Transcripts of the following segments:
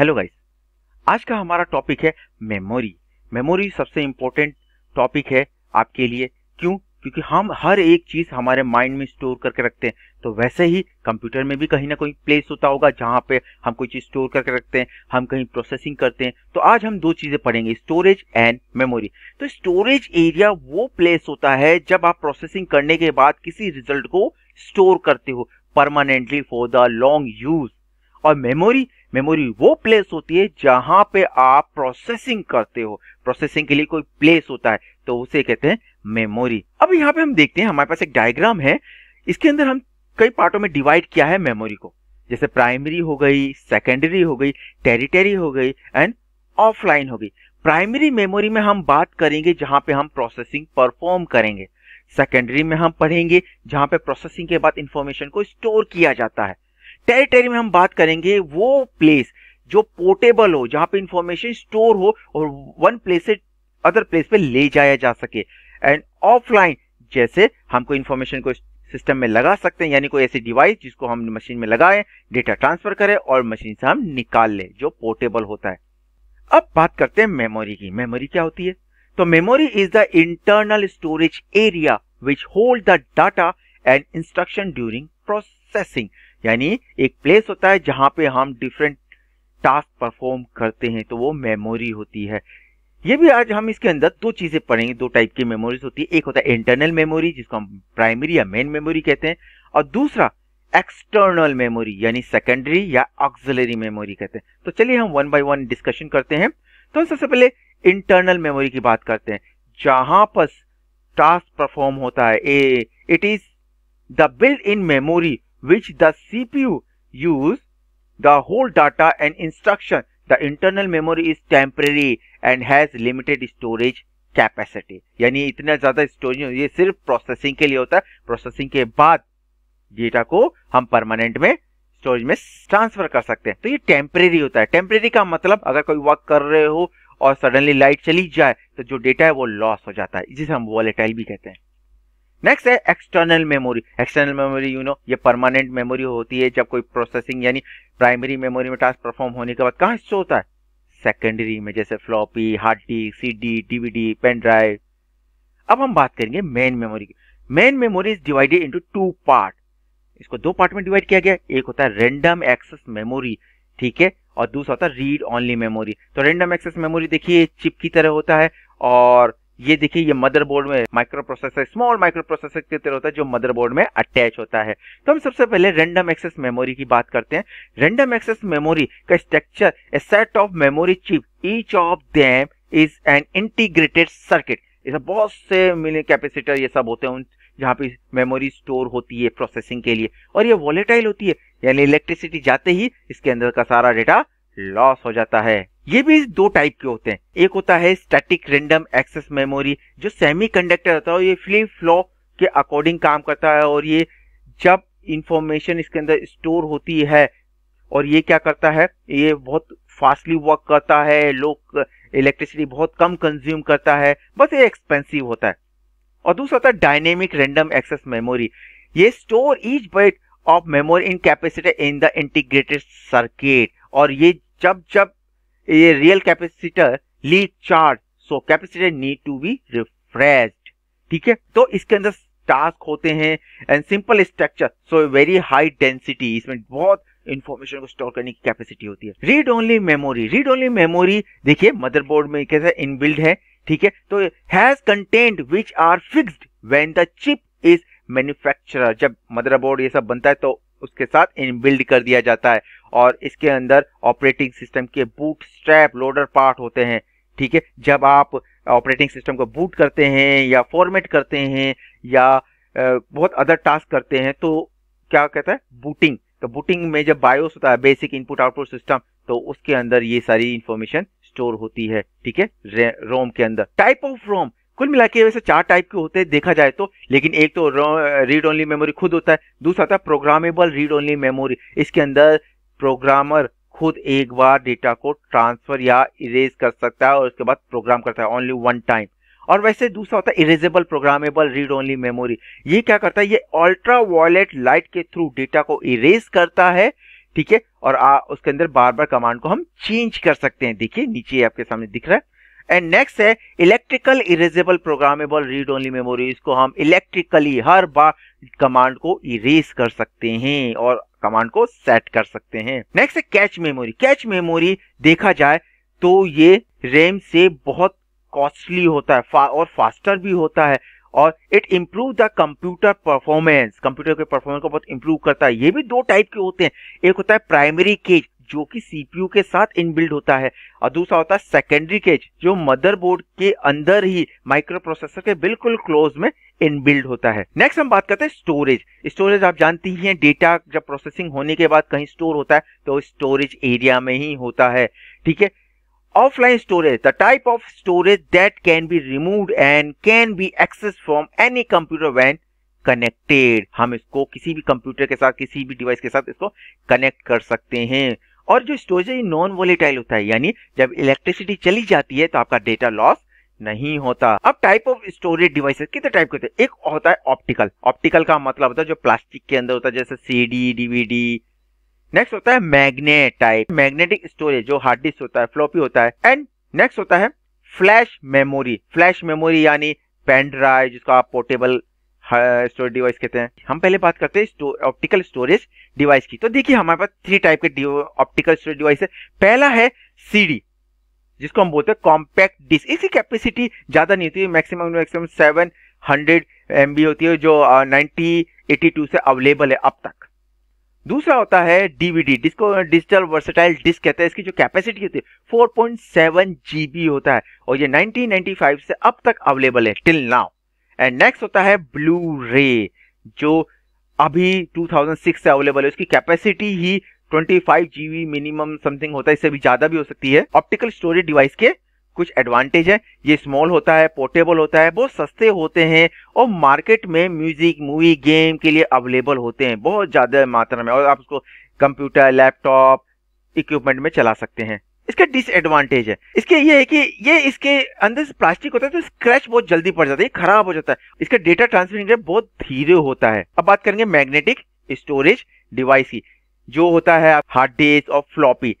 Hello guys आज का हमारा टॉपिक है मेमोरी मेमोरी सबसे इम्पोर्टेंट टॉपिक है आपके लिए क्यों क्योंकि हम हर एक चीज हमारे माइंड में स्टोर करके रखते हैं तो वैसे ही कंप्यूटर में भी कहीं ना कहीं प्लेस होता होगा जहां पे हम कोई चीज स्टोर करके रखते हैं हम कहीं प्रोसेसिंग करते हैं तो आज हम दो चीजें पढ़ेंगे स्टोरेज एंड मेमोरी तो स्टोरेज एरिया वो प्लेस होता है जब आप प्रोसेसिंग करने के बाद किसी रिजल्ट को स्टोर करते हो permanently for the long use और मेमोरी मेमोरी वो प्लेस होती है जहां पे आप प्रोसेसिंग करते हो प्रोसेसिंग के लिए कोई प्लेस होता है तो उसे कहते हैं मेमोरी अब यहाँ पे हम देखते हैं हमारे पास एक डायग्राम है इसके अंदर हम कई पार्टों में डिवाइड किया है मेमोरी को जैसे प्राइमरी हो गई सेकेंडरी हो गई टेरिटरी हो गई एंड ऑफलाइन हो गई प्राइमरी मेमोरी में हम बात करेंगे जहां पे हम प्रोसेसिंग परफॉर्म करेंगे सेकेंडरी में हम पढ़ेंगे जहां पे प्रोसेसिंग के बाद इंफॉर्मेशन को स्टोर किया जाता है टेरिटरी में हम बात करेंगे वो प्लेस जो पोर्टेबल हो जहां पे इंफॉर्मेशन स्टोर हो और वन प्लेस से अदर प्लेस पे ले जाया जा सके एंड ऑफलाइन जैसे हम कोई इंफॉर्मेशन को सिस्टम में लगा सकते हैं यानी कोई ऐसी डिवाइस जिसको हम मशीन में लगाएं डेटा ट्रांसफर करें और मशीन से हम निकाल लें जो पोर्टेबल होता है अब बात करते हैं मेमोरी की मेमोरी क्या होती है तो memory is the internal storage area which hold the data and instruction during processing यानी एक प्लेस होता है जहां पे हम डिफरेंट टास्क परफॉर्म करते हैं तो वो मेमोरी होती है ये भी आज हम इसके अंदर दो चीजें पढ़ेंगे दो टाइप की मेमोरीज होती है एक होता है इंटरनल मेमोरी जिसको हम प्राइमरी या मेन मेमोरी कहते हैं और दूसरा एक्सटर्नल मेमोरी यानी सेकेंडरी या ऑक्सिलरी मेमोरी कहते हैं तो चलिए हम वन बाय वन डिस्कशन करते हैं तो सबसे पहले इंटरनल मेमोरी की बात करते हैं जहां पर टास्क परफॉर्म होता है uh it is the build in memory which the CPU use the whole data and instruction. The internal memory is temporary and has limited storage capacity यानी इतना ज्यादा स्टोरेज ये सिर्फ प्रोसेसिंग के लिए होता है प्रोसेसिंग के बाद डेटा को हम परमानेंट में स्टोरेज में ट्रांसफर कर सकते हैं तो ये टेम्परेरी होता है टेम्परेरी का मतलब अगर कोई वर्क कर रहे हो और सडनली लाइट चली जाए तो जो डेटा है वो लॉस हो जाता है जिसे हम वॉलेटाइल भी कहते हैं नेक्स्ट है external memory external memory you know ये परमानेंट मेमोरी होती है जब कोई प्रोसेसिंग यानी प्राइमरी मेमोरी में टास्क परफॉर्म होने के बाद कहाँ हिस्सा होता है सेकेंडरी में जैसे floppy hard disk CD DVD pen drive अब हम बात करेंगे मेन मेमोरी की main memory is divided into two part इसको दो पार्ट में डिवाइड किया गया एक होता है रेंडम एक्सेस मेमोरी ठीक है और दूसरा होता है रीड ऑनली मेमोरी तो रेंडम एक्सेस मेमोरी देखिए चिप की तरह होता है और ये देखिए ये मदरबोर्ड में microprocessor small microprocessor की तरह होता है जो मदरबोर्ड में अटैच होता है तो हम सबसे पहले रेंडम एक्सेस मेमोरी की बात करते हैं रेंडम एक्सेस मेमोरी का structure a set of memory chip each of them is an integrated circuit बहुत से मिले कैपेसिटर ये सब होते हैं जहां जहाँ पे मेमोरी स्टोर होती है प्रोसेसिंग के लिए और ये वॉलेटाइल होती है यानी इलेक्ट्रिसिटी जाते ही इसके अंदर का सारा डेटा लॉस हो जाता है ये भी दो टाइप के होते हैं एक होता है स्टैटिक रेंडम एक्सेस मेमोरी जो सेमी कंडक्टर होता है ये फ्लिप फ्लॉप के अकॉर्डिंग काम करता है और ये जब इंफॉर्मेशन इसके अंदर स्टोर होती है और ये क्या करता है ये बहुत फास्टली वर्क करता है लोग इलेक्ट्रिसिटी बहुत कम कंज्यूम करता है बस ये एक्सपेंसिव होता है और दूसरा होता है डायनेमिक रेंडम एक्सेस मेमोरी ये store each byte of memory in capacity in the integrated circuit और ये जब जब ये real capacitor leak charge so capacitor need to be refresh ठीक है तो इसके अंदर टास्क होते हैं and simple structure so very high density इसमें बहुत इन्फॉर्मेशन को स्टोर करने की कैपेसिटी होती है read only memory read only memory देखिए मदरबोर्ड में कैसे इनबिल्ड है ठीक है तो has content which are fixed when the chip is manufacturer जब मदरबोर्ड ये सब बनता है तो उसके साथ इनबिल्ड कर दिया जाता है और इसके अंदर ऑपरेटिंग सिस्टम के बूट स्ट्रैप लोडर पार्ट होते हैं ठीक है जब आप ऑपरेटिंग सिस्टम को बूट करते हैं या फॉर्मेट करते हैं या बहुत अदर टास्क करते हैं तो क्या कहता है बूटिंग तो बूटिंग में जब बायोस होता है बेसिक इनपुट आउटपुट सिस्टम तो उसके अंदर ये सारी इंफॉर्मेशन स्टोर होती है ठीक है रोम के अंदर टाइप ऑफ रोम कुल मिला के वैसे चार टाइप के होते हैं देखा जाए तो लेकिन एक तो रीड ओनली मेमोरी खुद होता है दूसरा होता है प्रोग्रामेबल रीड ओनली मेमोरी इसके अंदर प्रोग्रामर खुद एक बार डेटा को ट्रांसफर या इरेज कर सकता है और उसके बाद प्रोग्राम करता है ओनली वन टाइम और वैसे दूसरा होता है erasable programmable read only memory ये क्या करता है ये अल्ट्रा वॉयलेट लाइट के थ्रू डेटा को इरेज करता है ठीक है और आ, उसके अंदर बार बार कमांड को हम चेंज कर सकते हैं देखिए नीचे आपके सामने दिख रहा है एंड नेक्स्ट है electrical erasable programmable read only memory इसको हम इलेक्ट्रिकली हर बार कमांड को इरेज कर सकते हैं और कमांड को सेट कर सकते हैं नेक्स्ट है कैच मेमोरी कैच मेमोरी देखा जाए तो ये रेम से बहुत कॉस्टली होता है फा, और फास्टर भी होता है और it improve the computer performance computer के परफॉर्मेंस को बहुत इंप्रूव करता है ये भी दो टाइप के होते हैं एक होता है प्राइमरी केज जो कि सीपीयू के साथ इनबिल्ड होता है और दूसरा होता है सेकेंडरी केज जो मदरबोर्ड के अंदर ही माइक्रो प्रोसेसर के बिल्कुल क्लोज में इनबिल्ड होता है नेक्स्ट हम बात करते हैं स्टोरेज स्टोरेज आप जानती ही हैं डेटा जब प्रोसेसिंग होने के बाद कहीं स्टोर होता है तो स्टोरेज एरिया में ही होता है ठीक है offline storage the type of storage that can be remove and can be access from any computer when connected हम इसको किसी भी कंप्यूटर के साथ किसी भी डिवाइस के साथ इसको कनेक्ट कर सकते हैं और जो स्टोरेज है ये नॉन वोलेटाइल होता है यानी जब इलेक्ट्रिसिटी चली जाती है तो आपका डेटा लॉस नहीं होता अब टाइप ऑफ स्टोरेज डिवाइसेस कितने टाइप के होते हैं एक होता है ऑप्टिकल ऑप्टिकल का मतलब होता है जो प्लास्टिक के अंदर होता है जैसे सीडी डीवीडी नेक्स्ट होता है मैग्नेट टाइप मैग्नेटिक स्टोरेज जो हार्ड डिस्क होता है फ्लॉपी होता है एंड नेक्स्ट होता है फ्लैश मेमोरी फ्लैश मेमोरी यानी पेन ड्राइव जिसको आप पोर्टेबल स्टोरेज हाँ, डिवाइस कहते हैं हम पहले बात करते हैं ऑप्टिकल स्टोरेज डिवाइस की तो देखिए हमारे पास थ्री टाइप के ऑप्टिकल स्टोरेज डिवाइस है पहला है सीडी जिसको हम बोलते हैं कॉम्पैक्ट डिस्क इसकी कैपेसिटी ज़्यादा नहीं होती है maximum maximum seven hundred M होती है जो नाइनटी एटी टू से अवेलेबल है अब तक दूसरा होता है डीवीडी डिस्को डिजिटल वर्सेटाइल डिस्क कहते हैं इसकी जो कैपेसिटी होती है फोर पॉइंट सेवन जीबी होता है और ये 1995 से अब तक अवेलेबल है टिल नाउ एंड नेक्स्ट होता है ब्लू रे जो अभी 2006 से अवेलेबल है उसकी कैपेसिटी ही 25 जीबी मिनिमम समथिंग होता है इससे भी ज्यादा भी हो सकती है ऑप्टिकल स्टोरेज डिवाइस के कुछ एडवांटेज है ये स्मॉल होता है पोर्टेबल होता है बहुत सस्ते होते हैं और मार्केट में म्यूजिक मूवी गेम के लिए अवेलेबल होते हैं बहुत ज्यादा मात्रा में और आप उसको कंप्यूटर लैपटॉप इक्विपमेंट में चला सकते हैं इसका डिसएडवांटेज है इसके ये है कि ये इसके अंदर से प्लास्टिक होता है तो स्क्रैच बहुत जल्दी पड़ जाता है खराब हो जाता है इसका डेटा ट्रांसमिशन रेट बहुत धीरे होता है अब बात करेंगे मैग्नेटिक स्टोरेज डिवाइस की जो होता है हार्ड डिस्क और फ्लॉपी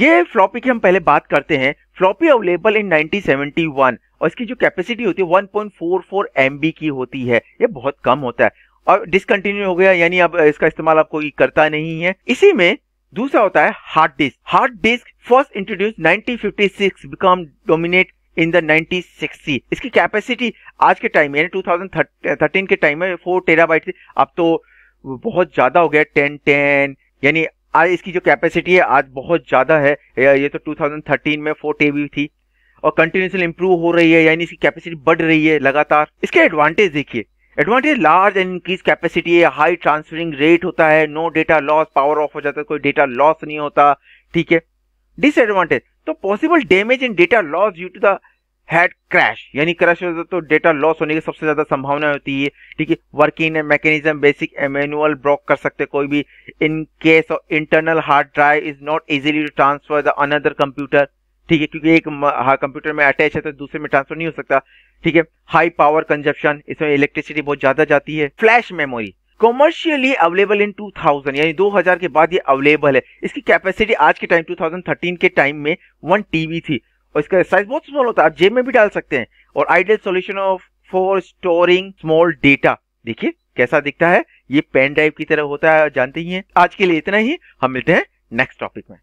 ये फ्लॉपी की हम पहले बात करते हैं फ्लॉपी अवेलेबल इन 1971 और इसकी जो कैपेसिटी होती है 1.44 MB की होती है ये बहुत कम होता है और डिसकंटिन्यू हो गया यानी अब इसका इस्तेमाल आप कोई करता नहीं है इसी में दूसरा होता है hard disk hard disk first introduce 1956 become dominate in the 1960 इसकी कैपेसिटी आज के टाइम यानी 2013 के टाइम में फोर टेराबाइट थी अब तो बहुत ज़्यादा हो गया टेन टेन यानी आज इसकी जो कैपेसिटी है आज बहुत ज़्यादा है ये तो 2013 में फोर टेबी थी और कंटिन्यूसली इंप्रूव हो रही है यानी इसकी कैपेसिटी बढ़ रही है लगातार इसके एडवांटेज देखिए advantage large and increase capacity है हाई ट्रांसफरिंग रेट होता है no data loss power off हो जाता है कोई डेटा लॉस नहीं होता ठीक है डिसएडवांटेज तो possible damage in data loss due to the head crash यानी क्रैश होता तो डेटा लॉस होने की सबसे ज्यादा संभावना होती है ठीक है वर्किंग मैकेनिज्म बेसिक एमेनुअल ब्रॉक कर सकते कोई भी in case of internal hard drive is not easily to transfer the another computer ठीक है क्योंकि एक कंप्यूटर हाँ, में अटैच है तो दूसरे में ट्रांसफर नहीं हो सकता ठीक है हाई पावर कंजप्शन इसमें इलेक्ट्रिसिटी बहुत ज्यादा जाती है flash memory commercially available in 2000 यानी 2000 के बाद ये अवेलेबल है इसकी कैपेसिटी आज के टाइम 2013 के टाइम में वन टीबी थी और इसका साइज बहुत स्मॉल होता है आप जेब में भी डाल सकते हैं और ideal solution of for storing small data देखिए कैसा दिखता है ये पेन ड्राइव की तरह होता है जानते ही है आज के लिए इतना ही हम मिलते हैं नेक्स्ट टॉपिक में